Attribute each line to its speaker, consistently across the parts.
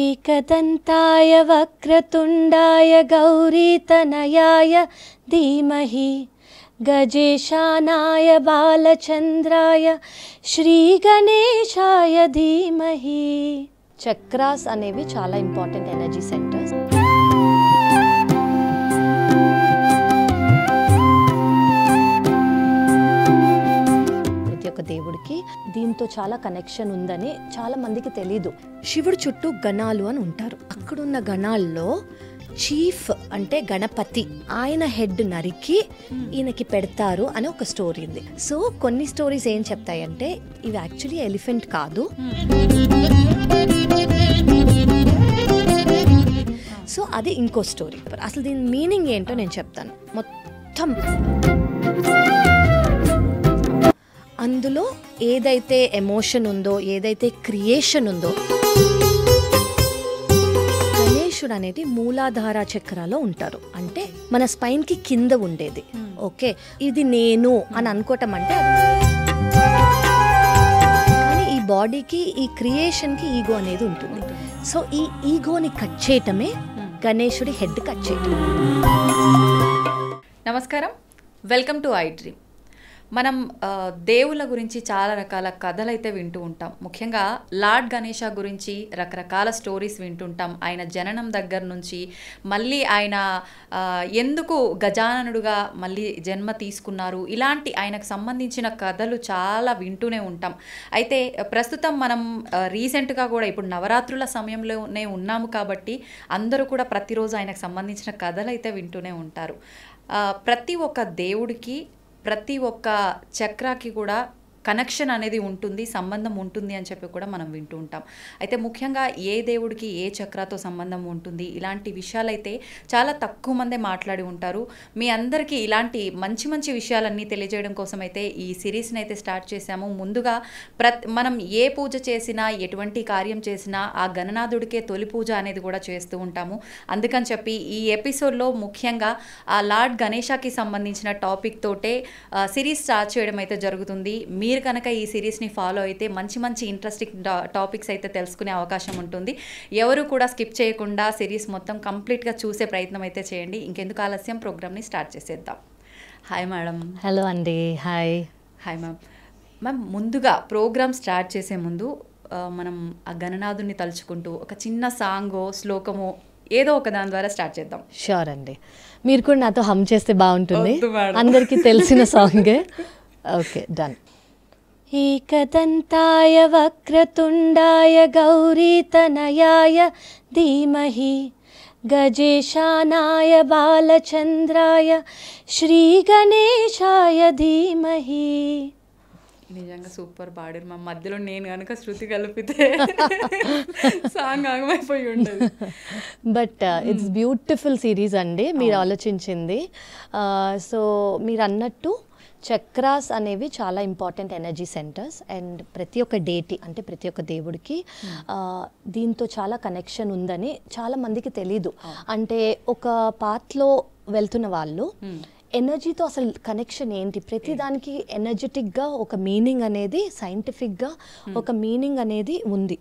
Speaker 1: एकदन्ताय वक्रतुण्डाय गौरीतनयाय ధీమహి गजेशानाय బాలచంద్రాయ శ్రీ గణేశాయ ధీమహి చక్రాస్ అనేవి చాలా ఇంపార్టెంట్ ఎనర్జీ సెంటర్ దేవుడికి దీంతో చాలా కనెక్షన్ ఉందని చాలా మందికి తెలీదు శివుడు చుట్టూ గణాలు అని ఉంటారు అక్కడున్న గణాల్లో చీఫ్ అంటే గణపతి ఆయన హెడ్ నరికి ఈయనకి పెడతారు అని ఒక స్టోరీ ఉంది సో కొన్ని స్టోరీస్ ఏం చెప్తాయంటే ఇవి యాక్చువల్లీ ఎలిఫెంట్ కాదు సో అది ఇంకో స్టోరీ అసలు దీని మీనింగ్ ఏంటో నేను చెప్తాను మొత్తం అందులో ఏదైతే ఎమోషన్ ఉందో ఏదైతే క్రియేషన్ ఉందో గణేశుడు అనేది మూలాధార చక్రాలో ఉంటారు అంటే మన స్పైన్ కి కింద ఉండేది hmm. ఓకే ఇది నేను అని hmm. అనుకోవటం అంటే కానీ ఈ బాడీకి ఈ క్రియేషన్కి ఈగో అనేది ఉంటుంది సో ఈ ఈగోని కట్ చేయటమే hmm. గణేశుడి హెడ్ కట్ చేయటం
Speaker 2: నమస్కారం వెల్కమ్ టు ఐ డ్రీమ్ మనం దేవుళ్ళ గురించి చాలా రకాల కథలు అయితే వింటూ ఉంటాం ముఖ్యంగా లార్డ్ గణేష గురించి రకరకాల స్టోరీస్ వింటుంటాం ఆయన జననం దగ్గర నుంచి మళ్ళీ ఆయన ఎందుకు గజాననుడుగా మళ్ళీ జన్మ తీసుకున్నారు ఇలాంటి ఆయనకు సంబంధించిన కథలు చాలా వింటూనే ఉంటాం అయితే ప్రస్తుతం మనం రీసెంట్గా కూడా ఇప్పుడు నవరాత్రుల సమయంలోనే ఉన్నాము కాబట్టి అందరూ కూడా ప్రతిరోజు ఆయనకు సంబంధించిన కథలు అయితే వింటూనే ఉంటారు ప్రతి ఒక్క దేవుడికి ಪ್ರತಿ ಒಕ್ಕ ಕೂಡ కనెక్షన్ అనేది ఉంటుంది సంబంధం ఉంటుంది అని చెప్పి కూడా మనం వింటూ ఉంటాం అయితే ముఖ్యంగా ఏ దేవుడికి ఏ చక్రాతో సంబంధం ఉంటుంది ఇలాంటి విషయాలైతే చాలా తక్కువ మందే మాట్లాడి ఉంటారు మీ అందరికీ ఇలాంటి మంచి మంచి విషయాలన్నీ తెలియజేయడం కోసం అయితే ఈ సిరీస్ని అయితే స్టార్ట్ చేశాము ముందుగా ప్రతి మనం ఏ పూజ చేసినా ఎటువంటి కార్యం చేసినా ఆ గణనాథుడికే తొలి పూజ అనేది కూడా చేస్తూ ఉంటాము అందుకని చెప్పి ఈ ఎపిసోడ్లో ముఖ్యంగా ఆ లార్డ్ గణేషాకి సంబంధించిన టాపిక్ తోటే సిరీస్ స్టార్ట్ చేయడం అయితే జరుగుతుంది మీ మీరు కనుక ఈ సిరీస్ని ఫాలో అయితే మంచి మంచి ఇంట్రెస్టింగ్ టాపిక్స్ అయితే తెలుసుకునే అవకాశం ఉంటుంది ఎవరు కూడా స్కిప్ చేయకుండా సిరీస్ మొత్తం కంప్లీట్గా చూసే ప్రయత్నం అయితే చేయండి ఇంకెందుకు ఆలస్యం ప్రోగ్రామ్ని స్టార్ట్ చేసేద్దాం హాయ్ మేడం
Speaker 1: హలో అండి హాయ్
Speaker 2: హాయ్ మ్యామ్ మ్యామ్ ముందుగా ప్రోగ్రామ్ స్టార్ట్ చేసే ముందు మనం ఆ గణనాథుని తలుచుకుంటూ ఒక చిన్న సాంగో శ్లోకమో ఏదో ఒక దాని ద్వారా స్టార్ట్ చేద్దాం
Speaker 1: షూర్ అండి మీరు కూడా నాతో హమ్ చేస్తే బాగుంటుంది అందరికీ తెలిసిన సాంగే ఓకే డన్ ఏకదంతాయ వక్రతుండాయ గౌరీతనయాయ ధీమహి गजेशानाय బాలచంద్రాయ శ్రీ గణేశాయ ధీమహి
Speaker 2: నిజంగా సూపర్ పాడారు మా మధ్యలో నేను కనుక శృతి కలిపితే సాంగ్ ఆగమైపోయి ఉండదు
Speaker 1: బట్ ఇట్స్ బ్యూటిఫుల్ సిరీస్ అండి మీరు ఆలోచించింది సో uh, మీరు అన్నట్టు చక్రాస్ అనేవి చాలా ఇంపార్టెంట్ ఎనర్జీ సెంటర్స్ అండ్ ప్రతి ఒక్క డేటి అంటే ప్రతి ఒక్క దేవుడికి hmm. దీంతో చాలా కనెక్షన్ ఉందని చాలా మందికి తెలీదు అంటే ఒక పాత్లో వెళ్తున్న వాళ్ళు ఎనర్జీతో hmm. అసలు కనెక్షన్ ఏంటి ప్రతి hmm. దానికి ఎనర్జెటిక్గా ఒక మీనింగ్ అనేది సైంటిఫిక్గా ఒక మీనింగ్ అనేది ఉంది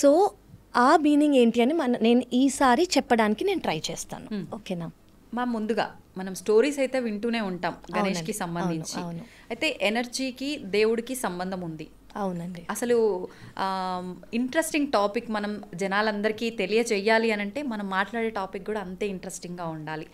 Speaker 1: సో ఆ మీనింగ్ ఏంటి అని మన నేను ఈసారి చెప్పడానికి నేను ట్రై చేస్తాను ఓకేనా మా ముందుగా
Speaker 2: మనం స్టోరీస్ అయితే వింటూనే ఉంటాం గణేష్కి సంబంధించి అయితే ఎనర్జీకి దేవుడికి సంబంధం ఉంది అవునండి అసలు ఇంట్రెస్టింగ్ టాపిక్ మనం జనాలందరికీ తెలియజేయాలి అని అంటే మనం మాట్లాడే టాపిక్ కూడా అంతే ఇంట్రెస్టింగ్గా ఉండాలి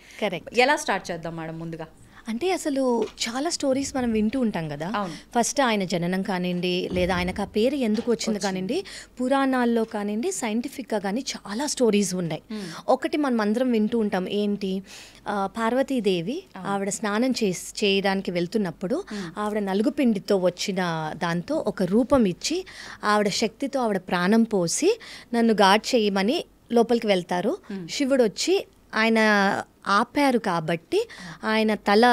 Speaker 2: ఎలా స్టార్ట్
Speaker 1: చేద్దాం మేడం ముందుగా అంటే అసలు చాలా స్టోరీస్ మనం వింటూ ఉంటాం కదా ఫస్ట్ ఆయన జననం కానివ్వండి లేదా ఆయనకు ఆ పేరు ఎందుకు వచ్చింది కానివ్వండి పురాణాల్లో కానివ్వండి సైంటిఫిక్గా కానీ చాలా స్టోరీస్ ఉన్నాయి ఒకటి మనం అందరం వింటూ ఉంటాం ఏంటి పార్వతీదేవి ఆవిడ స్నానం చేసి చేయడానికి వెళ్తున్నప్పుడు ఆవిడ నలుగుపిండితో వచ్చిన దాంతో ఒక రూపం ఇచ్చి ఆవిడ శక్తితో ఆవిడ ప్రాణం పోసి నన్ను గాడ్ చేయమని లోపలికి వెళ్తారు శివుడు వచ్చి ఆయన ఆపారు కాబట్టి ఆయన తల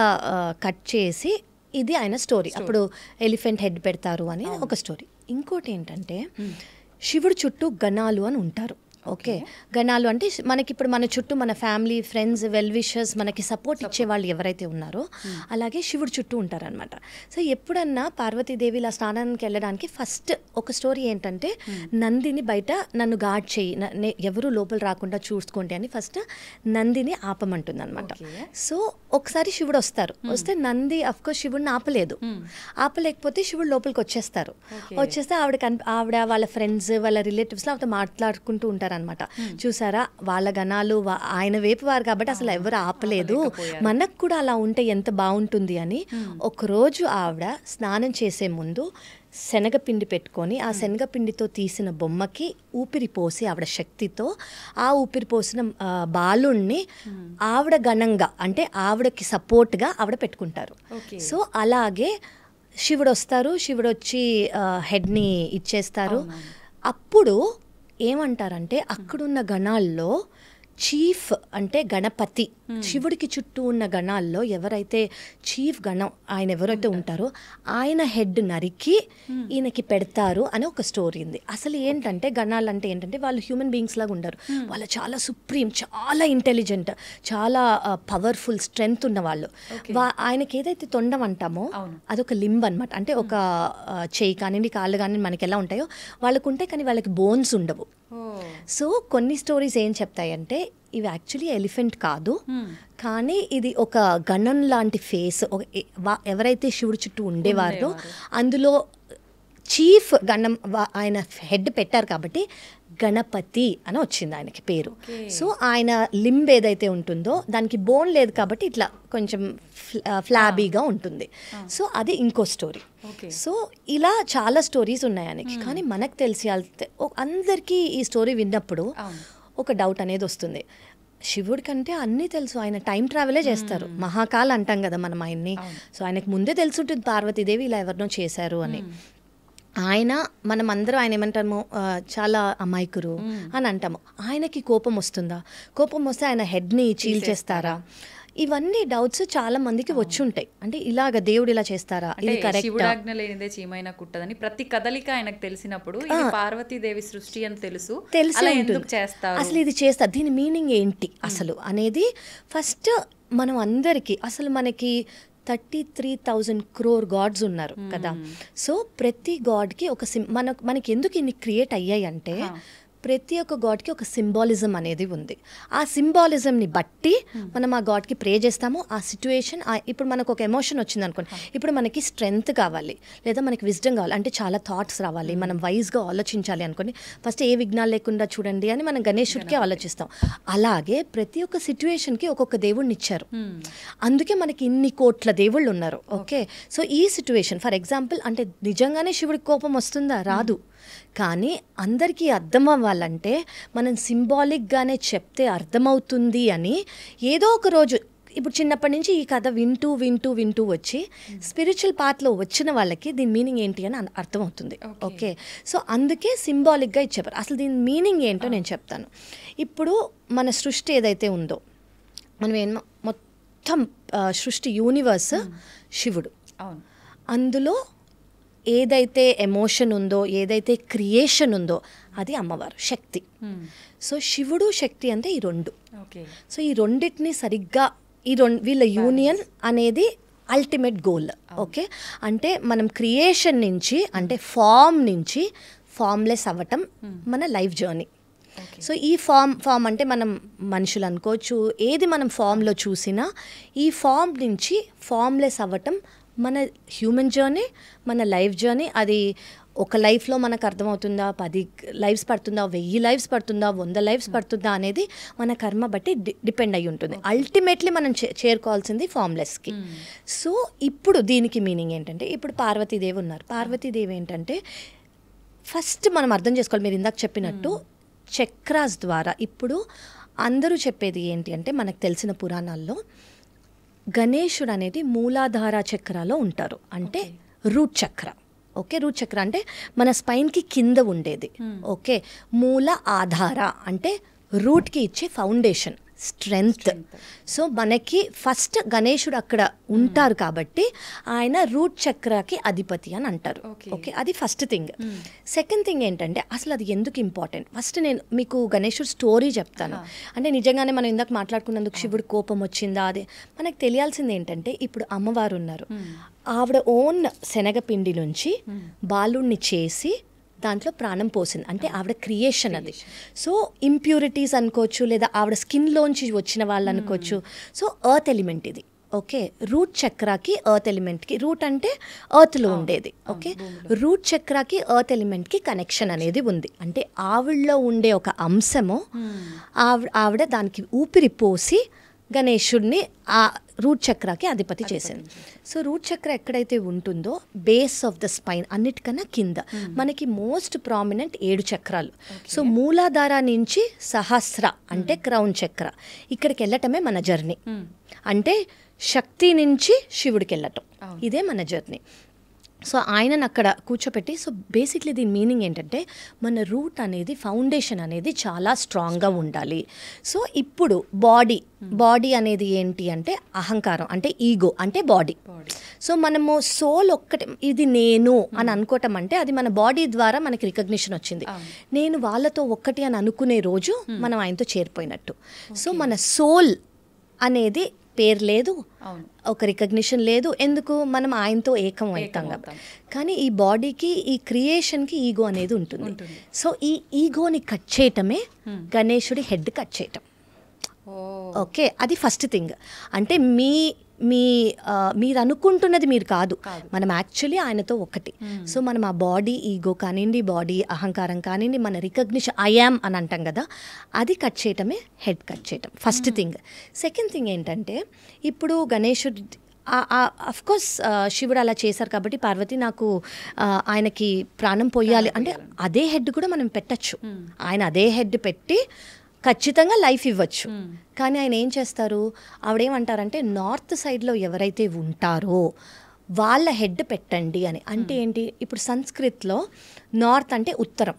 Speaker 1: కట్ చేసి ఇది ఆయన స్టోరీ అప్పుడు ఎలిఫెంట్ హెడ్ పెడతారు అని ఒక స్టోరీ ఇంకోటి ఏంటంటే శివుడు చుట్టూ గణాలు అని ఉంటారు ఓకే గణాలు అంటే మనకి ఇప్పుడు మన చుట్టూ మన ఫ్యామిలీ ఫ్రెండ్స్ వెల్ విషర్స్ మనకి సపోర్ట్ ఇచ్చే వాళ్ళు ఎవరైతే ఉన్నారో అలాగే శివుడు చుట్టూ ఉంటారనమాట సో ఎప్పుడన్నా పార్వతీదేవి ఇలా స్నానానికి వెళ్ళడానికి ఫస్ట్ ఒక స్టోరీ ఏంటంటే నందిని బయట నన్ను గాడ్ చేయి ఎవరు లోపల రాకుండా చూసుకోండి అని ఫస్ట్ నందిని ఆపమంటుంది అనమాట సో ఒకసారి శివుడు వస్తారు వస్తే నంది అఫ్కోర్స్ శివుడిని ఆపలేదు ఆపలేకపోతే శివుడు లోపలికి వచ్చేస్తారు వచ్చేస్తే ఆవిడ ఆవిడ వాళ్ళ ఫ్రెండ్స్ వాళ్ళ రిలేటివ్స్ ఆవిడ మాట్లాడుకుంటూ ఉంటారు అనమాట చూసారా వాళ్ళ గణాలు ఆయన వేపు వారు కాబట్టి అసలు ఎవరు ఆపలేదు మనకు కూడా అలా ఉంటే ఎంత బాగుంటుంది అని ఒకరోజు ఆవిడ స్నానం చేసే ముందు శనగపిండి పెట్టుకొని ఆ శనగపిండితో తీసిన బొమ్మకి ఊపిరి పోసి ఆవిడ శక్తితో ఆ ఊపిరి పోసిన బాలుణ్ణి ఆవిడ ఘనంగా అంటే ఆవిడకి సపోర్ట్గా ఆవిడ పెట్టుకుంటారు సో అలాగే శివుడు వస్తారు శివుడు వచ్చి హెడ్ని ఇచ్చేస్తారు అప్పుడు ఏమంటారంటే అక్కడున్న గణాల్లో చీఫ్ అంటే గణపతి Hmm. శివుడికి చుట్టూ ఉన్న గణాల్లో ఎవరైతే చీఫ్ గణం ఆయన ఎవరైతే ఉంటారో ఆయన హెడ్ నరికి hmm. ఈయనకి పెడతారు అని ఒక స్టోరీ ఉంది అసలు ఏంటంటే గణాలు అంటే ఏంటంటే వాళ్ళు హ్యూమన్ బీయింగ్స్ లాగా ఉండరు hmm. వాళ్ళు చాలా సుప్రీం చాలా ఇంటెలిజెంట్ చాలా పవర్ఫుల్ స్ట్రెంగ్త్ ఉన్న వాళ్ళు ఆయనకి ఏదైతే తొండం అంటామో అదొక లింబ్ అనమాట అంటే ఒక చేయి కానివ్వండి కాళ్ళు కానీ మనకి ఎలా ఉంటాయో వాళ్ళకు ఉంటాయి కానీ వాళ్ళకి బోన్స్ ఉండవు సో కొన్ని స్టోరీస్ ఏం చెప్తాయంటే ఇవి యాక్చువల్లీ ఎలిఫెంట్ కాదు hmm. కానీ ఇది ఒక గణం లాంటి ఫేస్ ఎవరైతే శివుడి చుట్టూ ఉండేవారో అందులో చీఫ్ గణం ఆయన హెడ్ పెట్టారు కాబట్టి గణపతి అని వచ్చింది ఆయనకి పేరు సో ఆయన లింబ్ ఏదైతే ఉంటుందో దానికి బోన్ లేదు కాబట్టి ఇట్లా కొంచెం ఫ్లాబీగా ఉంటుంది సో అది ఇంకో స్టోరీ సో ఇలా చాలా స్టోరీస్ ఉన్నాయి ఆయనకి hmm. కానీ మనకు తెలిసి అందరికీ ఈ స్టోరీ విన్నప్పుడు ఒక డౌట్ అనేది వస్తుంది శివుడి కంటే అన్నీ తెలుసు ఆయన టైం ట్రావెలే చేస్తారు మహాకాల్ అంటాం కదా మనం ఆయన్ని సో ఆయనకు ముందే తెలుసుంటుంది పార్వతీదేవి ఇలా ఎవరినో చేశారు అని ఆయన మనం అందరూ ఆయన ఏమంటాము చాలా అమాయకురు అని అంటాము ఆయనకి కోపం వస్తుందా కోపం వస్తే ఆయన హెడ్ని చీల్చేస్తారా ఇవన్నీ డౌట్స్ చాలా మందికి వచ్చి ఉంటాయి అంటే ఇలాగ దేవుడు ఇలా చేస్తారా ఇది
Speaker 2: లేనిదే చీమైన కుట్టదని ప్రతి కదలిక ఆయనకు తెలిసినప్పుడు పార్వతీదేవి సృష్టి అని తెలుసు తెలుసు చేస్తారు అసలు
Speaker 1: ఇది చేస్తారు దీని మీనింగ్ ఏంటి అసలు అనేది ఫస్ట్ మనం అందరికీ అసలు మనకి thirty three thousand crore gods ఉన్నారు కదా సో ప్రతి గాడ్కి ఒక సిం మన మనకి ఎందుకు ఇన్ని క్రియేట్ అయ్యాయి అంటే ప్రతి ఒక్క గాడ్కి ఒక సింబాలిజం అనేది ఉంది ఆ సింబాలిజంని బట్టి మనం ఆ గాడ్కి ప్రే చేస్తాము ఆ సిచ్యువేషన్ ఇప్పుడు మనకు ఒక ఎమోషన్ వచ్చింది అనుకోండి ఇప్పుడు మనకి స్ట్రెంగ్త్ కావాలి లేదా మనకి విజ్డమ్ కావాలి అంటే చాలా థాట్స్ రావాలి మనం వైజ్గా ఆలోచించాలి అనుకోండి ఫస్ట్ ఏ విఘ్నాలు లేకుండా చూడండి అని మనం గణేశుడికి ఆలోచిస్తాం అలాగే ప్రతి ఒక్క సిచ్యువేషన్కి ఒక్కొక్క దేవుడిని ఇచ్చారు అందుకే మనకి ఇన్ని కోట్ల దేవుళ్ళు ఉన్నారు ఓకే సో ఈ సిచ్యువేషన్ ఫర్ ఎగ్జాంపుల్ అంటే నిజంగానే శివుడికి కోపం వస్తుందా రాదు కానీ అందరికీ అర్థం అవ్వాలంటే మనం సింబాలిక్గానే చెప్తే అర్థమవుతుంది అని ఏదో ఒక రోజు ఇప్పుడు చిన్నప్పటి నుంచి ఈ కథ వింటూ వింటూ వింటూ వచ్చి స్పిరిచువల్ పార్ట్లో వచ్చిన వాళ్ళకి దీని మీనింగ్ ఏంటి అని అర్థమవుతుంది ఓకే సో అందుకే సింబాలిక్గా ఇచ్చేవారు అసలు దీని మీనింగ్ ఏంటో నేను చెప్తాను ఇప్పుడు మన సృష్టి ఏదైతే ఉందో మనం ఏమో మొత్తం సృష్టి యూనివర్స్ శివుడు అందులో ఏదైతే ఎమోషన్ ఉందో ఏదైతే క్రియేషన్ ఉందో అది అమ్మవారు శక్తి hmm. సో శివుడు శక్తి అంటే ఈ రెండు సో ఈ రెండింటిని సరిగ్గా ఈ రెండు వీళ్ళ యూనియన్ అనేది అల్టిమేట్ గోల్ ఓకే అంటే మనం క్రియేషన్ నుంచి అంటే ఫామ్ నుంచి ఫామ్లెస్ అవ్వటం hmm. మన లైఫ్ జర్నీ సో ఈ ఫామ్ ఫామ్ అంటే మనం మనుషులు అనుకోవచ్చు ఏది మనం ఫామ్లో చూసినా ఈ ఫామ్ నుంచి ఫామ్లెస్ అవ్వటం మన హ్యూమన్ జర్నీ మన లైఫ్ జర్నీ అది ఒక లైఫ్లో మనకు అర్థమవుతుందా పది లైఫ్స్ పడుతుందా వెయ్యి లైఫ్స్ పడుతుందా వంద లైఫ్స్ పడుతుందా అనేది మన కర్మ బట్టి డిపెండ్ అయి ఉంటుంది అల్టిమేట్లీ మనం చేరుకోవాల్సింది ఫార్మ్లెస్కి సో hmm. ఇప్పుడు దీనికి మీనింగ్ ఏంటంటే ఇప్పుడు పార్వతీదేవి ఉన్నారు పార్వతీదేవి ఏంటంటే ఫస్ట్ మనం అర్థం చేసుకోవాలి మీరు ఇందాక చెప్పినట్టు hmm. చక్రాస్ ద్వారా ఇప్పుడు అందరూ చెప్పేది ఏంటి అంటే మనకు తెలిసిన పురాణాల్లో గణేశుడు అనేది మూలాధార చక్రాలో ఉంటారు అంటే రూట్ చక్ర ఓకే రూట్ చక్ర అంటే మన స్పైన్కి కింద ఉండేది ఓకే మూల ఆధార అంటే రూట్కి ఇచ్చే ఫౌండేషన్ స్ట్రెంగ్త్ సో మనకి ఫస్ట్ గణేషుడు అక్కడ ఉంటారు కాబట్టి ఆయన రూట్ చక్రకి అధిపతి అని అంటారు ఓకే అది ఫస్ట్ థింగ్ సెకండ్ థింగ్ ఏంటంటే అసలు అది ఎందుకు ఇంపార్టెంట్ ఫస్ట్ నేను మీకు గణేషుడు స్టోరీ చెప్తాను అంటే నిజంగానే మనం ఇందాక మాట్లాడుకున్నందుకు శివుడు కోపం వచ్చిందా అది మనకు తెలియాల్సింది ఏంటంటే ఇప్పుడు అమ్మవారు ఉన్నారు ఆవిడ ఓన్ శనగపిండి నుంచి బాలుణ్ణి చేసి దాంట్లో ప్రాణం పోసింది అంటే ఆవిడ క్రియేషన్ అది సో ఇంప్యూరిటీస్ అనుకోవచ్చు లేదా ఆవిడ స్కిన్లోంచి వచ్చిన వాళ్ళు అనుకోవచ్చు hmm. సో ఎర్త్ ఎలిమెంట్ ఇది ఓకే రూట్ చక్రాకి ఎర్త్ ఎలిమెంట్కి రూట్ అంటే ఎర్త్లో ఉండేది ఓకే రూట్ చక్రాకి ఎర్త్ ఎలిమెంట్కి కనెక్షన్ అనేది ఉంది అంటే ఆవిడలో ఉండే ఒక అంశము hmm. ఆవిడ ఆవిడ దానికి ఊపిరి పోసి గణేశుడిని ఆ రూట్ చక్రాకి అధిపతి చేశారు సో రూట్ చక్ర ఎక్కడైతే ఉంటుందో బేస్ ఆఫ్ ద స్పైన్ అన్నిటికన్నా కింద hmm. మనకి మోస్ట్ ప్రామినెంట్ ఏడు చక్రాలు సో మూలాధార నుంచి సహస్ర అంటే క్రౌన్ hmm. చక్ర ఇక్కడికి వెళ్ళటమే మన జర్నీ hmm. అంటే శక్తి నుంచి శివుడికి వెళ్ళటం ఇదే మన జర్నీ సో ఆయనను అక్కడ కూర్చోపెట్టి సో బేసిక్లీ దీని మీనింగ్ ఏంటంటే మన రూట్ అనేది ఫౌండేషన్ అనేది చాలా స్ట్రాంగ్గా ఉండాలి సో ఇప్పుడు బాడీ బాడీ hmm. అనేది ఏంటి అంటే అహంకారం అంటే ఈగో అంటే బాడీ సో మనము సోల్ ఒక్కటి ఇది నేను hmm. అని అనుకోవటం అంటే అది మన బాడీ ద్వారా మనకి రికగ్నిషన్ వచ్చింది నేను వాళ్ళతో ఒక్కటి అని అనుకునే రోజు hmm. మనం ఆయనతో చేరిపోయినట్టు సో మన సోల్ అనేది పేరు లేదు ఒక రికగ్నిషన్ లేదు ఎందుకు మనం ఆయనతో ఏకం అవుతాం కాబట్టి కానీ ఈ బాడీకి ఈ క్రియేషన్కి ఈగో అనేది ఉంటుంది సో ఈ ఈగోని కట్ చేయటమే గణేశుడి హెడ్ కట్ చేయటం ఓకే అది ఫస్ట్ థింగ్ అంటే మీ మీ మీరు అనుకుంటున్నది మీరు కాదు మనం యాక్చువల్లీ ఆయనతో ఒకటి hmm. సో మనం ఆ బాడీ ఈగో కానివ్వండి బాడీ అహంకారం కానివ్వండి మన రికగ్నిషన్ ఐఆమ్ అని అంటాం కదా అది కట్ చేయటమే హెడ్ కట్ చేయటం first hmm. Thing second thing ఏంటంటే ఇప్పుడు గణేషుడు అఫ్ కోర్స్ శివుడు అలా చేశారు కాబట్టి పార్వతి నాకు ఆయనకి ప్రాణం పోయాలి అంటే అదే హెడ్ కూడా మనం పెట్టచ్చు hmm. ఆయన అదే హెడ్ పెట్టి ఖచ్చితంగా లైఫ్ ఇవ్వచ్చు కానీ ఆయన ఏం చేస్తారు ఆవిడేమంటారంటే నార్త్ సైడ్లో ఎవరైతే ఉంటారో వాళ్ళ హెడ్ పెట్టండి అని అంటే ఏంటి ఇప్పుడు సంస్కృత్లో నార్త్ అంటే ఉత్తరం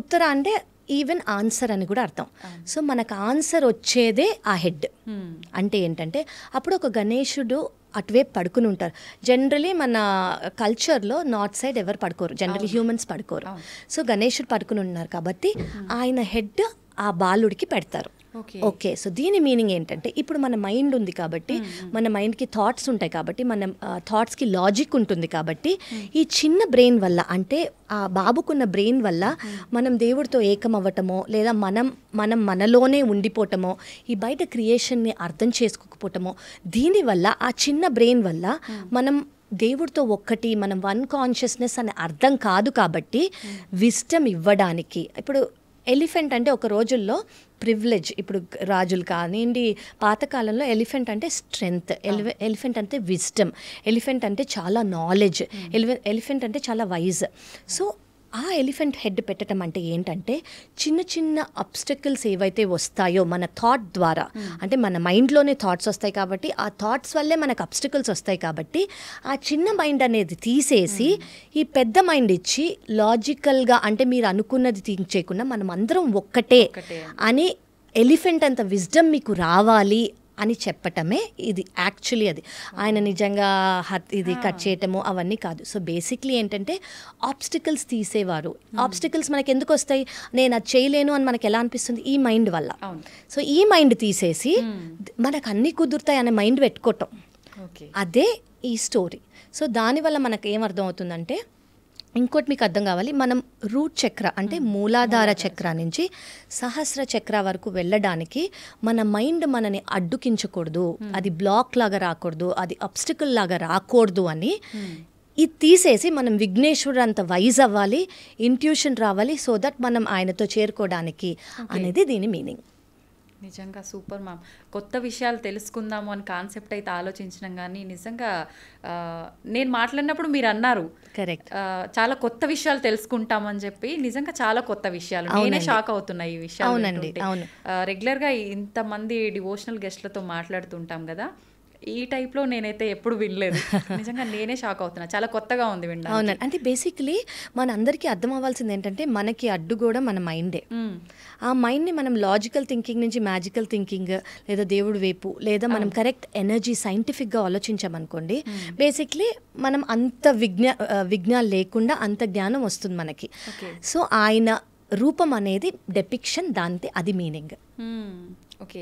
Speaker 1: ఉత్తర అంటే ఈవెన్ ఆన్సర్ అని కూడా అర్థం సో మనకు ఆన్సర్ వచ్చేదే ఆ హెడ్ అంటే ఏంటంటే అప్పుడు ఒక గణేషుడు అటువే పడుకుని ఉంటారు జనరలీ మన కల్చర్లో నార్త్ సైడ్ ఎవరు పడుకోరు జనరలీ హ్యూమన్స్ పడుకోరు సో గణేషుడు పడుకుని ఉన్నారు కాబట్టి ఆయన హెడ్ ఆ బాలుడికి పెడతారు ఓకే సో దీని మీనింగ్ ఏంటంటే ఇప్పుడు మన మైండ్ ఉంది కాబట్టి hmm. మన మైండ్కి థాట్స్ ఉంటాయి కాబట్టి మన థాట్స్కి లాజిక్ ఉంటుంది కాబట్టి hmm. ఈ చిన్న బ్రెయిన్ వల్ల అంటే ఆ బాబుకున్న బ్రెయిన్ వల్ల hmm. మనం దేవుడితో ఏకం అవ్వటమో లేదా మనం మనం మనలోనే ఉండిపోవటమో ఈ బయట క్రియేషన్ని అర్థం చేసుకోకపోవటమో దీనివల్ల ఆ చిన్న బ్రెయిన్ వల్ల మనం దేవుడితో ఒక్కటి మనం వన్ కాన్షియస్నెస్ అనే అర్థం కాదు కాబట్టి విస్టమ్ ఇవ్వడానికి ఇప్పుడు ఎలిఫెంట్ అంటే ఒక రోజుల్లో ప్రివిలేజ్ ఇప్పుడు రాజులు కానివ్వండి పాతకాలంలో ఎలిఫెంట్ అంటే స్ట్రెంగ్త్ ఎలిఫెంట్ అంటే విజ్డమ్ ఎలిఫెంట్ అంటే చాలా నాలెడ్జ్ ఎలిఫెంట్ అంటే చాలా వైజ్ సో ఆ ఎలిఫెంట్ హెడ్ పెట్టడం అంటే ఏంటంటే చిన్న చిన్న అబ్స్టకల్స్ ఏవైతే వస్తాయో మన థాట్ ద్వారా hmm. అంటే మన మైండ్లోనే థాట్స్ వస్తాయి కాబట్టి ఆ థాట్స్ వల్లే మనకు అబ్స్టకల్స్ వస్తాయి కాబట్టి ఆ చిన్న మైండ్ అనేది తీసేసి hmm. ఈ పెద్ద మైండ్ ఇచ్చి లాజికల్గా అంటే మీరు అనుకున్నది థింక్ చేయకుండా మనం అందరం ఒక్కటే అని ఎలిఫెంట్ అంత విజ్డమ్ మీకు రావాలి అని చెప్పటమే ఇది యాక్చువల్లీ అది ఆయన నిజంగా ఇది కట్ చేయటము అవన్నీ కాదు సో బేసిక్లీ ఏంటంటే ఆబ్స్టికల్స్ తీసేవారు ఆబ్స్టికల్స్ hmm. మనకి ఎందుకు వస్తాయి నేను అది చేయలేను అని మనకి ఎలా అనిపిస్తుంది ఈ మైండ్ వల్ల సో ఈ మైండ్ తీసేసి hmm. మనకు అన్నీ కుదురుతాయి అనే మైండ్ పెట్టుకోవటం అదే ఈ స్టోరీ సో దానివల్ల మనకు ఏమర్థం అవుతుందంటే ఇంకోటి మీకు అర్థం కావాలి మనం రూట్ చక్ర అంటే మూలాధార చక్ర నుంచి సహస్ర చక్ర వరకు వెళ్ళడానికి మన మైండ్ మనని అడ్డుకించకూడదు అది బ్లాక్ లాగా రాకూడదు అది అబ్స్టికల్ లాగా రాకూడదు అని ఇది తీసేసి మనం విఘ్నేశ్వరుడు అంత వైజ్ అవ్వాలి ఇంట్యూషన్ రావాలి సో దట్ మనం ఆయనతో చేరుకోవడానికి అనేది దీని మీనింగ్
Speaker 2: నిజంగా సూపర్ మ్యామ్ కొత్త విషయాలు తెలుసుకుందాము అని కాన్సెప్ట్ అయితే ఆలోచించినాం కానీ నిజంగా నేను మాట్లాడినప్పుడు మీరు అన్నారు కరెక్ట్ చాలా కొత్త విషయాలు తెలుసుకుంటామని చెప్పి నిజంగా చాలా కొత్త విషయాలు నేనే షాక్ అవుతున్నాయి ఈ విషయాలు రెగ్యులర్గా ఇంతమంది డివోషనల్ గెస్ట్లతో మాట్లాడుతుంటాం కదా ఈ టైప్లో నేనైతే ఎప్పుడు వినలేదు నిజంగా నేనే షాక్ అవుతున్నా చాలా కొత్తగా ఉంది వినడం అవునండి
Speaker 1: అంటే బేసిక్లీ మనందరికీ అర్థం అవ్వాల్సింది ఏంటంటే మనకి అడ్డు కూడా మన మైండే ఆ మైండ్ని మనం లాజికల్ థింకింగ్ నుంచి మ్యాజికల్ థింకింగ్ లేదా దేవుడు వైపు లేదా మనం కరెక్ట్ ఎనర్జీ సైంటిఫిక్గా ఆలోచించామనుకోండి బేసిక్లీ మనం అంత విజ్ఞా విజ్ఞాలు లేకుండా అంత జ్ఞానం వస్తుంది మనకి సో ఆయన రూపం అనేది డెపిక్షన్ దాంతే అది మీనింగ్
Speaker 2: ఓకే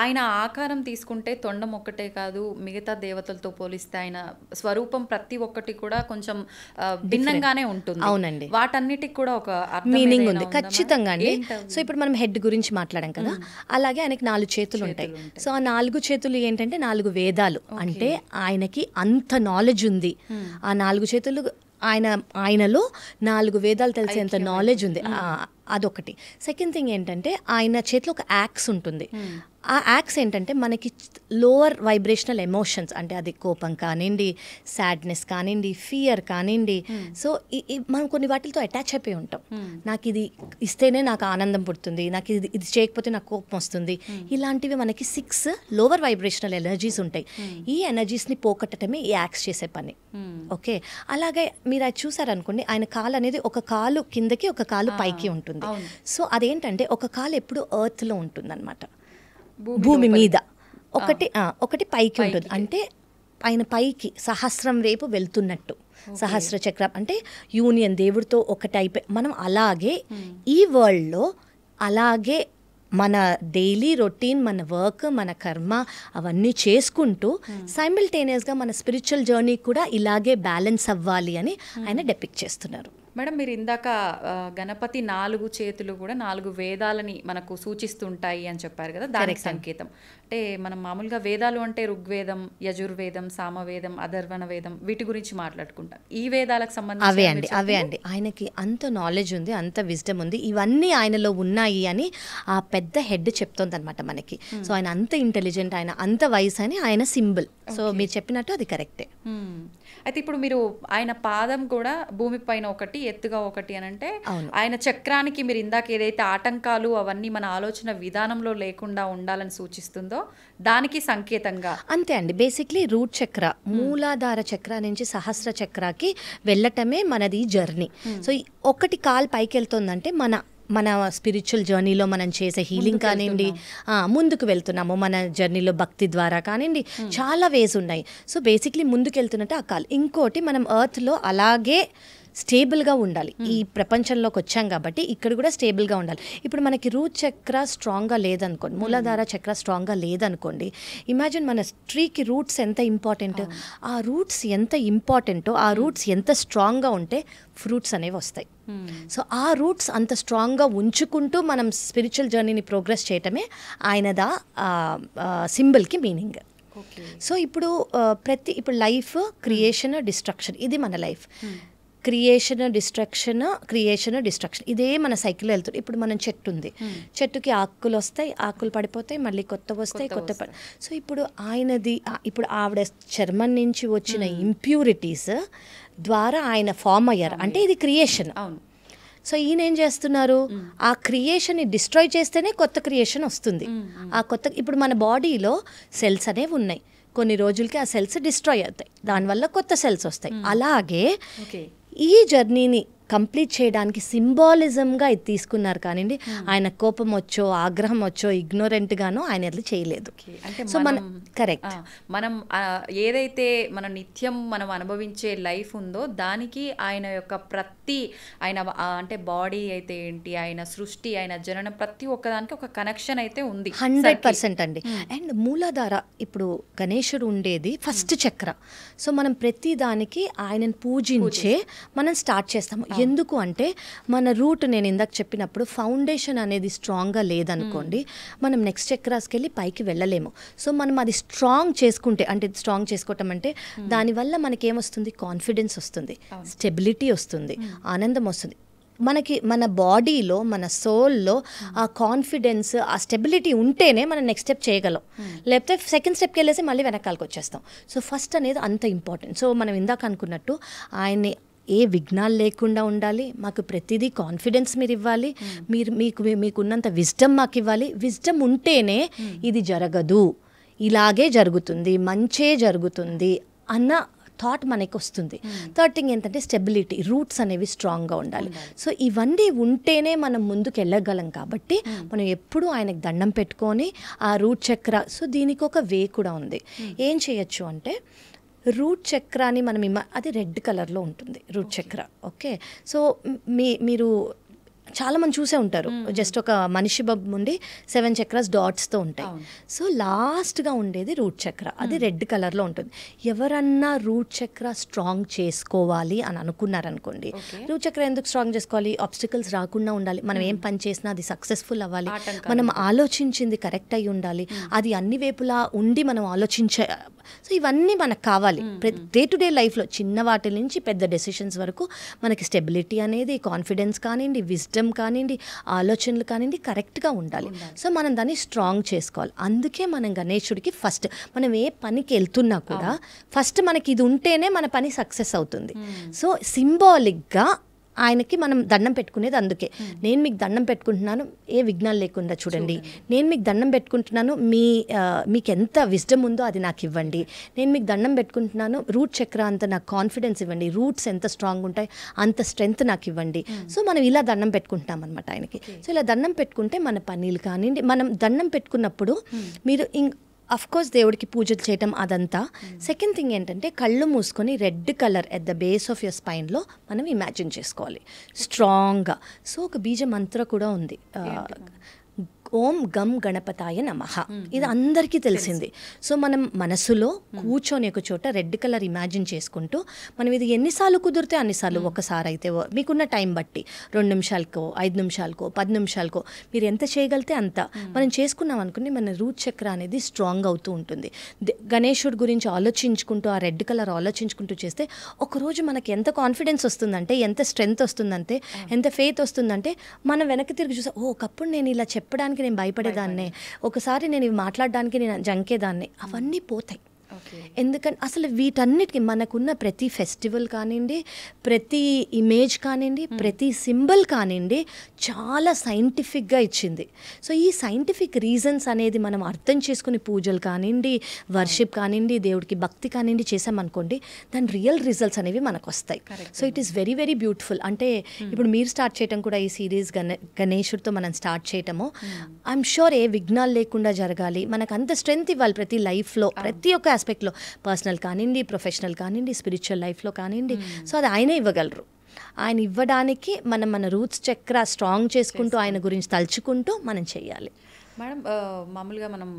Speaker 2: ఆయన ఆకారం తీసుకుంటే తొండం ఒక్కటే కాదు మిగతా దేవతలతో పోలిస్తే ఆయన స్వరూపం ప్రతి ఒక్కటి కూడా కొంచెం భిన్నంగానే
Speaker 1: ఉంటుంది అవునండి వాటన్నిటికి కూడా ఒక మీనింగ్ ఉంది ఖచ్చితంగా అండి సో ఇప్పుడు మనం హెడ్ గురించి మాట్లాడాం కదా అలాగే ఆయనకి నాలుగు చేతులు ఉంటాయి సో ఆ నాలుగు చేతులు ఏంటంటే నాలుగు వేదాలు అంటే ఆయనకి అంత నాలెడ్జ్ ఉంది ఆ నాలుగు చేతులు ఆయన ఆయనలో నాలుగు వేదాలు తెలిసేంత నాలెడ్జ్ ఉంది అదొకటి సెకండ్ థింగ్ ఏంటంటే ఆయన చేతిలో ఒక యాక్స్ ఉంటుంది hmm. ఆ యాక్స్ ఏంటంటే మనకి లోవర్ వైబ్రేషనల్ ఎమోషన్స్ అంటే అది కోపం కానివ్వండి సాడ్నెస్ కానివ్వండి ఫియర్ కానివ్వండి సో hmm. మనం కొన్ని వాటితో అటాచ్ అయిపోయి ఉంటాం hmm. నాకు ఇది ఇస్తేనే నాకు ఆనందం పుడుతుంది నాకు ఇది ఇది చేయకపోతే నాకు కోపం వస్తుంది ఇలాంటివి మనకి సిక్స్ లోవర్ వైబ్రేషనల్ ఎనర్జీస్ ఉంటాయి ఈ ఎనర్జీస్ని పోగొట్టడమే ఈ యాక్స్ చేసే పని ఓకే అలాగే మీరు అది చూసారనుకోండి ఆయన కాలు అనేది ఒక కాలు కిందకి ఒక కాలు పైకి ఉంటుంది ఉంటుంది సో అదేంటంటే ఒక కాలు ఎప్పుడు ఎర్త్లో ఉంటుందన్నమాట భూమి మీద ఒకటి ఒకటి పైకి ఉంటుంది అంటే ఆయన పైకి సహస్రం రేపు వెళ్తున్నట్టు సహస్ర చక్రం అంటే యూనియన్ దేవుడితో ఒకటైపోయి మనం అలాగే ఈ వరల్డ్లో అలాగే మన డైలీ రొటీన్ మన వర్క్ మన కర్మ అవన్నీ చేసుకుంటూ సైమిల్టేనియస్గా మన స్పిరిచువల్ జర్నీ కూడా ఇలాగే బ్యాలెన్స్ అవ్వాలి అని ఆయన డెపిక్ చేస్తున్నారు
Speaker 2: మేడం మీరు ఇందాక గణపతి నాలుగు చేతులు కూడా నాలుగు వేదాలని మనకు సూచిస్తుంటాయి అని చెప్పారు కదా దానికి సంకేతం అంటే మనం మామూలుగా వేదాలు అంటే ఋగ్వేదం యజుర్వేదం సామవేదం అధర్వణ వేదం వీటి గురించి మాట్లాడుకుంటాం ఈ వేదాలకు సంబంధించి అవే అండి అవే అండి
Speaker 1: ఆయనకి అంత నాలెడ్జ్ ఉంది అంత విజ్డమ్ ఉంది ఇవన్నీ ఆయనలో ఉన్నాయి అని ఆ పెద్ద హెడ్ చెప్తోంది అనమాట మనకి సో hmm. ఆయన అంత ఇంటెలిజెంట్ ఆయన అంత వయసు అని ఆయన సింబల్ సో మీరు చెప్పినట్టు అది కరెక్టే
Speaker 2: అయితే ఇప్పుడు మీరు ఆయన పాదం కూడా భూమి పైన ఒకటి ఎత్తుగా ఒకటి అని అంటే ఆయన చక్రానికి మీరు ఇందాక ఏదైతే ఆటంకాలు అవన్నీ మన ఆలోచన విధానంలో లేకుండా ఉండాలని సూచిస్తుందో దానికి సంకేతంగా
Speaker 1: అంతే అండి బేసిక్లీ రూట్ చక్ర మూలాధార చక్ర నుంచి సహస్ర చక్రాకి వెళ్ళటమే మనది జర్నీ సో ఒకటి కాల్ పైకి వెళ్తుందంటే మన మన స్పిరిచువల్ జర్నీలో మనం చేసే హీలింగ్ కానివ్వండి ముందుకు వెళ్తున్నాము మన జర్నీలో భక్తి ద్వారా కానివ్వండి చాలా వేస్ ఉన్నాయి సో బేసిక్లీ ముందుకు వెళ్తున్నట్టు ఆ ఇంకోటి మనం ఎర్త్లో అలాగే స్టేబుల్గా ఉండాలి ఈ ప్రపంచంలోకి వచ్చాం కాబట్టి ఇక్కడ కూడా స్టేబుల్గా ఉండాలి ఇప్పుడు మనకి రూట్ చక్ర స్ట్రాంగ్గా లేదనుకోండి మూలాధార చక్ర స్ట్రాంగ్గా లేదనుకోండి ఇమాజిన్ మన స్ట్రీకి రూట్స్ ఎంత ఇంపార్టెంట్ ఆ రూట్స్ ఎంత ఇంపార్టెంటో ఆ రూట్స్ ఎంత స్ట్రాంగ్గా ఉంటే ఫ్రూట్స్ అనేవి వస్తాయి సో ఆ రూట్స్ అంత స్ట్రాంగ్గా ఉంచుకుంటూ మనం స్పిరిచువల్ జర్నీని ప్రోగ్రెస్ చేయటమే ఆయనదా సింబల్కి మీనింగ్ సో ఇప్పుడు ప్రతి ఇప్పుడు లైఫ్ క్రియేషన్ డిస్ట్రక్షన్ ఇది మన life creation destruction creation destruction ఇదే మన సైకిల్ వెళ్తుంది ఇప్పుడు మనం చెట్టు ఉంది చెట్టుకి ఆకులు వస్తాయి ఆకులు పడిపోతాయి మళ్ళీ కొత్త వస్తాయి కొత్త సో ఇప్పుడు ఆయనది ఇప్పుడు ఆవిడ చర్మం నుంచి వచ్చిన ఇంప్యూరిటీస్ ద్వారా ఆయన ఫామ్ అయ్యారు అంటే ఇది క్రియేషన్ అవును సో ఈయన ఏం చేస్తున్నారు ఆ క్రియేషన్ని డిస్ట్రాయ్ చేస్తేనే కొత్త క్రియేషన్ వస్తుంది ఆ కొత్త ఇప్పుడు మన బాడీలో సెల్స్ అనేవి ఉన్నాయి కొన్ని రోజులకి ఆ సెల్స్ డిస్ట్రాయ్ అవుతాయి దానివల్ల కొత్త సెల్స్ వస్తాయి అలాగే जर्नी కంప్లీట్ చేయడానికి సింబాలిజంగా ఇది తీసుకున్నారు కానివ్వండి hmm. ఆయన కోపం వచ్చో ఆగ్రహం వచ్చో ఇగ్నోరెంట్గానో ఆయన అట్లా చేయలేదు సో మనం కరెక్ట్
Speaker 2: మనం ఏదైతే మన నిత్యం మనం అనుభవించే లైఫ్ ఉందో దానికి ఆయన యొక్క ప్రతి ఆయన అంటే బాడీ అయితే ఏంటి ఆయన సృష్టి ఆయన జనన ప్రతి ఒక్కదానికి ఒక కనెక్షన్ అయితే ఉంది హండ్రెడ్
Speaker 1: పర్సెంట్ అండి hmm. అండ్ మూలాధార ఇప్పుడు గణేశుడు ఉండేది ఫస్ట్ hmm. చక్ర సో మనం ప్రతి దానికి ఆయనను పూజించే మనం స్టార్ట్ చేస్తాము ఎందుకు అంటే మన రూట్ నేను ఇందాక చెప్పినప్పుడు ఫౌండేషన్ అనేది స్ట్రాంగ్గా లేదనుకోండి మనం నెక్స్ట్ చక్రాస్కి వెళ్ళి పైకి వెళ్ళలేము సో మనం అది స్ట్రాంగ్ చేసుకుంటే అంటే స్ట్రాంగ్ చేసుకోవటం అంటే దానివల్ల మనకేమొస్తుంది కాన్ఫిడెన్స్ వస్తుంది స్టెబిలిటీ వస్తుంది ఆనందం వస్తుంది మనకి మన బాడీలో మన సోల్లో ఆ కాన్ఫిడెన్స్ ఆ స్టెబిలిటీ ఉంటేనే మనం నెక్స్ట్ స్టెప్ చేయగలం లేకపోతే సెకండ్ స్టెప్కి వెళ్ళేసి మళ్ళీ వెనకాలకు వచ్చేస్తాం సో ఫస్ట్ అనేది అంత ఇంపార్టెంట్ సో మనం ఇందాక అనుకున్నట్టు ఆయన్ని ఏ విఘ్నాలు లేకుండా ఉండాలి మాకు ప్రతిదీ కాన్ఫిడెన్స్ మీరు ఇవ్వాలి hmm. మీరు మీకు మీకున్నంత విజ్డమ్ మాకు ఇవ్వాలి విజ్డమ్ ఉంటేనే hmm. ఇది జరగదు ఇలాగే జరుగుతుంది మంచే జరుగుతుంది అన్న థాట్ మనకి వస్తుంది థర్డ్ hmm. థింగ్ ఏంటంటే స్టెబిలిటీ రూట్స్ అనేవి స్ట్రాంగ్గా ఉండాలి సో ఇవన్నీ ఉంటేనే మనం ముందుకు వెళ్ళగలం కాబట్టి మనం ఎప్పుడూ ఆయనకు దండం పెట్టుకొని ఆ రూట్ చక్ర సో దీనికి ఒక వే కూడా ఉంది ఏం చేయొచ్చు అంటే రూట్ చక్ర అని మనం ఇమ్మ అది రెడ్ కలర్లో ఉంటుంది రూట్ చక్ర ఓకే సో మీ మీరు చాలా మంది చూసే ఉంటారు జస్ట్ ఒక మనిషి బబ్బు ఉండి సెవెన్ చక్రస్ డాట్స్తో ఉంటాయి సో లాస్ట్గా ఉండేది రూట్ చక్ర అది రెడ్ కలర్లో ఉంటుంది ఎవరన్నా రూట్ చక్ర స్ట్రాంగ్ చేసుకోవాలి అని అనుకున్నారనుకోండి రూట్ చక్ర ఎందుకు స్ట్రాంగ్ చేసుకోవాలి ఆబ్స్టికల్స్ రాకుండా ఉండాలి మనం ఏం పని చేసినా అది సక్సెస్ఫుల్ అవ్వాలి మనం ఆలోచించింది కరెక్ట్ అయి ఉండాలి అది అన్ని వైపులా ఉండి మనం ఆలోచించ సో ఇవన్నీ మనకు కావాలి డే టు డే లైఫ్లో చిన్న వాటి నుంచి పెద్ద డెసిషన్స్ వరకు మనకి స్టెబిలిటీ అనేది కాన్ఫిడెన్స్ కానివ్వండి విజ్డమ్ కానివ్వండి ఆలోచనలు కానివ్వండి కరెక్ట్గా ఉండాలి సో మనం దాన్ని స్ట్రాంగ్ చేసుకోవాలి అందుకే మనం గణేశుడికి ఫస్ట్ మనం ఏ పనికి వెళ్తున్నా కూడా ఫస్ట్ మనకి ఇది ఉంటేనే మన పని సక్సెస్ అవుతుంది సో సింబాలిక్గా ఆయనకి మనం దండం పెట్టుకునేది అందుకే నేను మీకు దండం పెట్టుకుంటున్నాను ఏ విఘ్నాలు లేకుండా చూడండి నేను మీకు దండం పెట్టుకుంటున్నాను మీ మీకు ఎంత విజ్డమ్ ఉందో అది నాకు ఇవ్వండి నేను మీకు దండం పెట్టుకుంటున్నాను రూట్ చక్ర అంత నాకు కాన్ఫిడెన్స్ ఇవ్వండి రూట్స్ ఎంత స్ట్రాంగ్ ఉంటాయి అంత స్ట్రెంగ్త్ నాకు ఇవ్వండి సో మనం ఇలా దండం పెట్టుకుంటాం అనమాట ఆయనకి సో ఇలా దండం పెట్టుకుంటే మన పనీలు కానివ్వండి మనం దండం పెట్టుకున్నప్పుడు మీరు కోర్స్ దేవుడికి పూజలు చేయటం అదంతా సెకండ్ థింగ్ ఏంటంటే కళ్ళు మూసుకొని red colour at the base of your స్పైన్లో మనం ఇమాజిన్ చేసుకోవాలి స్ట్రాంగ్గా సో ఒక బీజ మంత్ర కూడా ఉంది ఓం గమ్ గణపతాయ నమ ఇది అందరికీ తెలిసింది సో మనం మనసులో కూర్చొని ఒక చోట రెడ్ కలర్ ఇమాజిన్ చేసుకుంటూ మనం ఇది ఎన్నిసార్లు కుదిరితే అన్నిసార్లు ఒకసారి అయితే మీకున్న టైం బట్టి రెండు నిమిషాలకో ఐదు నిమిషాలకో పది నిమిషాలకో మీరు ఎంత చేయగలితే అంత మనం చేసుకున్నాం అనుకుని మన రూట్ చక్ర అనేది స్ట్రాంగ్ అవుతూ ఉంటుంది గణేశుడి గురించి ఆలోచించుకుంటూ ఆ రెడ్ కలర్ ఆలోచించుకుంటూ చేస్తే ఒకరోజు మనకి ఎంత కాన్ఫిడెన్స్ వస్తుందంటే ఎంత స్ట్రెంగ్త్ వస్తుందంటే ఎంత ఫెయిత్ వస్తుందంటే మనం వెనక్కి తిరిగి చూసా ఓ ఒకప్పుడు నేను ఇలా చెప్పడానికి నేను భయపడేదాన్నే ఒకసారి నేను ఇవి మాట్లాడడానికి నేను జంకేదాన్ని అవన్నీ పోతాయి ఎందుకంటే అసలు వీటన్నిటికీ మనకున్న ప్రతి ఫెస్టివల్ కానివ్వండి ప్రతి ఇమేజ్ కానివ్వండి ప్రతి సింబల్ కానివ్వండి చాలా సైంటిఫిక్గా ఇచ్చింది సో ఈ సైంటిఫిక్ రీజన్స్ అనేది మనం అర్థం చేసుకుని పూజలు కానివ్వండి వర్షిప్ కానివ్వండి దేవుడికి భక్తి కానివ్వండి చేసామనుకోండి దాని రియల్ రిజల్ట్స్ అనేవి మనకు వస్తాయి so it is very very beautiful అంటే ఇప్పుడు మీరు స్టార్ట్ చేయటం కూడా ఈ సిరీస్ గణ గణేశుడితో మనం స్టార్ట్ చేయటము ఐఎమ్ షూర్ ఏ విఘ్నాలు లేకుండా జరగాలి మనకు అంత స్ట్రెంగ్త్ ఇవ్వాలి ప్రతి లైఫ్లో ప్రతి ఒక్క ఆస్పెక్ట్లో పర్సనల్ కానివ్వండి ప్రొఫెషనల్ కానివ్వండి స్పిరిచువల్ లైఫ్లో కానివ్వండి సో అది ఆయనే ఇవ్వగలరు ఆయన ఇవ్వడానికి మనం మన రూట్స్ చక్ర స్ట్రాంగ్ చేసుకుంటూ ఆయన గురించి తలుచుకుంటూ మనం చేయాలి
Speaker 2: మేడం మామూలుగా మనం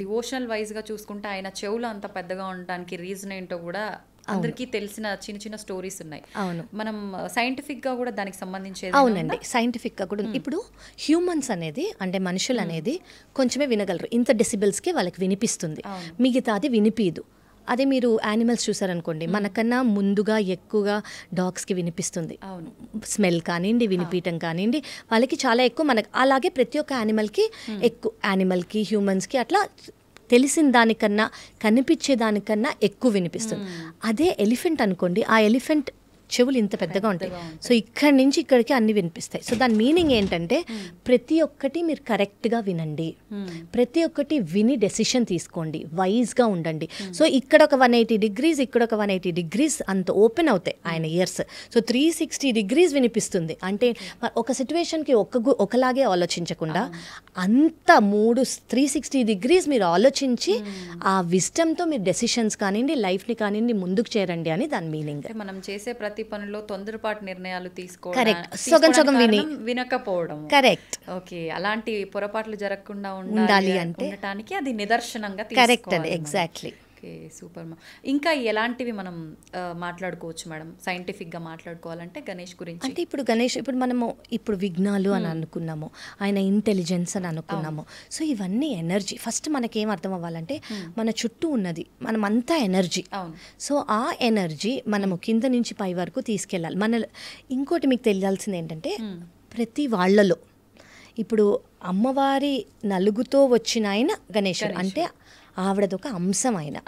Speaker 2: డివోషనల్ వైజ్గా చూసుకుంటే ఆయన చెవులు అంత పెద్దగా ఉండడానికి రీజన్ ఏంటో కూడా అందరికీ తెలిసిన చిన్న చిన్న స్టోరీస్ ఉన్నాయి అవును మనం సైంటిఫిక్ గా కూడా దానికి సంబంధించి అవునండి
Speaker 1: సైంటిఫిక్ గా కూడా ఇప్పుడు హ్యూమన్స్ అనేది అంటే మనుషులు అనేది కొంచెమే వినగలరు ఇంత డెసిబిల్స్ కి వాళ్ళకి వినిపిస్తుంది మిగతా అది వినిపిదు అదే మీరు యానిమల్స్ చూసారనుకోండి మనకన్నా ముందుగా ఎక్కువగా డాగ్స్కి వినిపిస్తుంది స్మెల్ కానివ్వండి వినిపించటం కానివ్వండి వాళ్ళకి చాలా ఎక్కువ మనకు అలాగే ప్రతి ఒక్క యానిమల్కి ఎక్కువ యానిమల్కి హ్యూమన్స్కి అట్లా తెలిసిన దానికన్నా కనిపించే దానికన్నా ఎక్కువ వినిపిస్తుంది అదే ఎలిఫెంట్ అనుకోండి ఆ ఎలిఫెంట్ చెవులు ఇంత పెద్దగా ఉంటాయి సో ఇక్కడి నుంచి ఇక్కడికి అన్ని వినిపిస్తాయి సో దాని మీనింగ్ ఏంటంటే hmm. ప్రతి ఒక్కటి మీరు కరెక్ట్గా వినండి hmm. ప్రతి ఒక్కటి విని డెసిషన్ తీసుకోండి వైజ్గా ఉండండి hmm. సో ఇక్కడ ఒక వన్ ఎయిటీ డిగ్రీస్ ఇక్కడ ఒక వన్ ఎయిటీ డిగ్రీస్ అంత ఓపెన్ అవుతాయి ఆయన years so three sixty degrees వినిపిస్తుంది అంటే ఒక సిచ్యువేషన్కి ఒక ఒకలాగే ఆలోచించకుండా ah. అంత మూడు త్రీ సిక్స్టీ డిగ్రీస్ మీరు ఆలోచించి ఆ విజ్డమ్తో మీరు డెసిషన్స్ కానివ్వండి లైఫ్ని కానివ్వండి ముందుకు చేరండి అని దాని మీనింగ్
Speaker 2: మనం చేసే ప్రతి ప్రతి పనిలో తొందరపాటు నిర్ణయాలు తీసుకోవడం వినకపోవడం కరెక్ట్ ఓకే అలాంటి పొరపాట్లు జరగకుండా ఉండాలి అంటే అది నిదర్శనంగా కరెక్ట్ ఎగ్జాక్ట్లీ ఓకే సూపర్ మా ఇంకా ఎలాంటివి మనం మాట్లాడుకోవచ్చు మేడం సైంటిఫిక్గా మాట్లాడుకోవాలంటే గణేష్
Speaker 1: గురించి అంటే ఇప్పుడు గణేష్ ఇప్పుడు మనము ఇప్పుడు విఘ్నాలు అని అనుకున్నాము ఆయన ఇంటెలిజెన్స్ అని అనుకున్నాము సో ఇవన్నీ ఎనర్జీ ఫస్ట్ మనకేం అర్థం అవ్వాలంటే మన చుట్టూ ఉన్నది మనమంతా ఎనర్జీ సో ఆ ఎనర్జీ మనము కింద నుంచి పై వరకు తీసుకెళ్ళాలి మన ఇంకోటి మీకు తెలియాల్సింది ఏంటంటే ప్రతి వాళ్ళలో ఇప్పుడు అమ్మవారి నలుగుతో వచ్చిన ఆయన గణేశుడు అంటే ఒక అంశం ఆయన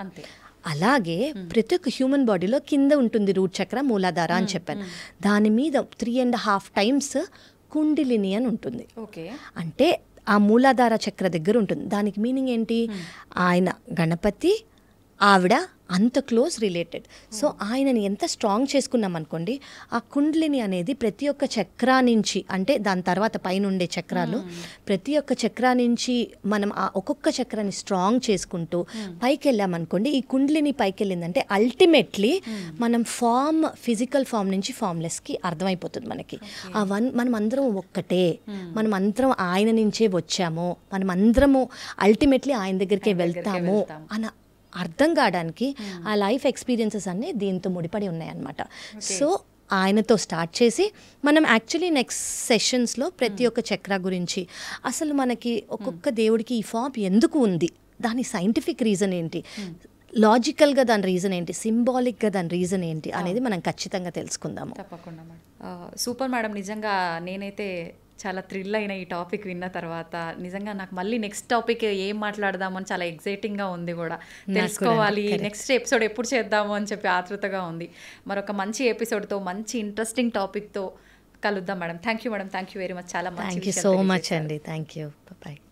Speaker 1: అలాగే ప్రతి ఒక్క హ్యూమన్ బాడీలో కింద ఉంటుంది రూట్ చక్ర మూలాధార అని చెప్పాను దాని మీద త్రీ అండ్ హాఫ్ టైమ్స్ కుండిలిని అని ఉంటుంది ఓకే అంటే ఆ మూలాధార చక్ర దగ్గర ఉంటుంది దానికి మీనింగ్ ఏంటి ఆయన గణపతి ఆవిడ అంత క్లోజ్ రిలేటెడ్ సో ఆయనని ఎంత స్ట్రాంగ్ చేసుకున్నాం అనుకోండి ఆ కుండ్లిని అనేది ప్రతి ఒక్క చక్రా నుంచి అంటే దాని తర్వాత పైన ఉండే చక్రాలు ప్రతి ఒక్క చక్రా నుంచి మనం ఆ ఒక్కొక్క చక్రాన్ని స్ట్రాంగ్ చేసుకుంటూ పైకి వెళ్ళామనుకోండి ఈ కుండ్లిని పైకి వెళ్ళిందంటే అల్టిమేట్లీ మనం ఫామ్ ఫిజికల్ ఫామ్ నుంచి ఫామ్లెస్కి అర్థమైపోతుంది మనకి ఆ వన్ మనం అందరం ఒక్కటే మనం అందరం ఆయన నుంచే వచ్చాము మనం అందరము అల్టిమేట్లీ ఆయన దగ్గరికే వెళ్తాము అని అర్థం కావడానికి ఆ లైఫ్ ఎక్స్పీరియన్సెస్ అన్నీ దీంతో ముడిపడి ఉన్నాయన్నమాట సో ఆయనతో స్టార్ట్ చేసి మనం యాక్చువల్లీ నెక్స్ట్ సెషన్స్లో ప్రతి hmm. ఒక్క చక్ర గురించి అసలు మనకి hmm. ఒక్కొక్క దేవుడికి ఈ ఫామ్ ఎందుకు ఉంది దాని సైంటిఫిక్ రీజన్ ఏంటి hmm. లాజికల్గా దాని రీజన్ ఏంటి సింబాలిక్గా దాని రీజన్ ఏంటి అనేది మనం ఖచ్చితంగా తెలుసుకుందాము తప్పకుండా
Speaker 2: మేడం సూపర్ మేడం నిజంగా నేనైతే చాలా థ్రిల్ అయిన ఈ టాపిక్ విన్న తర్వాత నిజంగా నాకు మళ్ళీ నెక్స్ట్ టాపిక్ ఏం మాట్లాడదామని చాలా ఎగ్జైటింగ్గా ఉంది కూడా తెలుసుకోవాలి నెక్స్ట్ ఎపిసోడ్ ఎప్పుడు చేద్దాము అని చెప్పి ఆతృతగా ఉంది మరొక మంచి ఎపిసోడ్తో మంచి ఇంట్రెస్టింగ్ టాపిక్తో కలుద్దాం madam thank you madam thank you very much చాలా థ్యాంక్ యూ సో
Speaker 1: మచ్ అండి థ్యాంక్ యూ బాయ్